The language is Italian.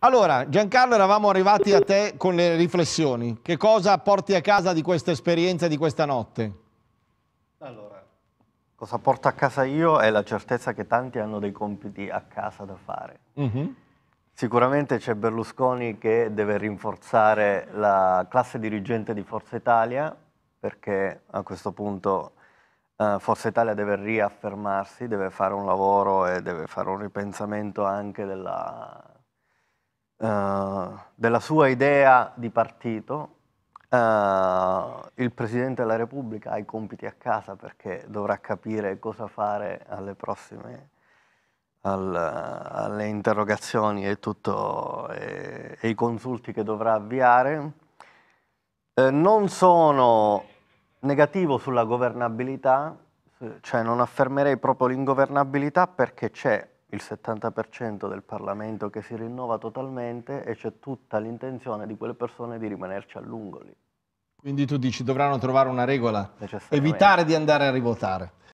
Allora, Giancarlo, eravamo arrivati a te con le riflessioni. Che cosa porti a casa di questa esperienza di questa notte? Allora, cosa porto a casa io è la certezza che tanti hanno dei compiti a casa da fare. Mm -hmm. Sicuramente c'è Berlusconi che deve rinforzare la classe dirigente di Forza Italia, perché a questo punto Uh, Forza Italia deve riaffermarsi, deve fare un lavoro e deve fare un ripensamento anche della, uh, della sua idea di partito, uh, il Presidente della Repubblica ha i compiti a casa perché dovrà capire cosa fare alle prossime al, alle interrogazioni e, tutto, e, e, i consulti che dovrà avviare. Eh, non sono negativo sulla governabilità, cioè non affermerei proprio l'ingovernabilità perché c'è il 70% del Parlamento che si rinnova totalmente e c'è tutta l'intenzione di quelle persone di rimanerci a lungo lì. Quindi tu dici dovranno trovare una regola, evitare di andare a rivotare.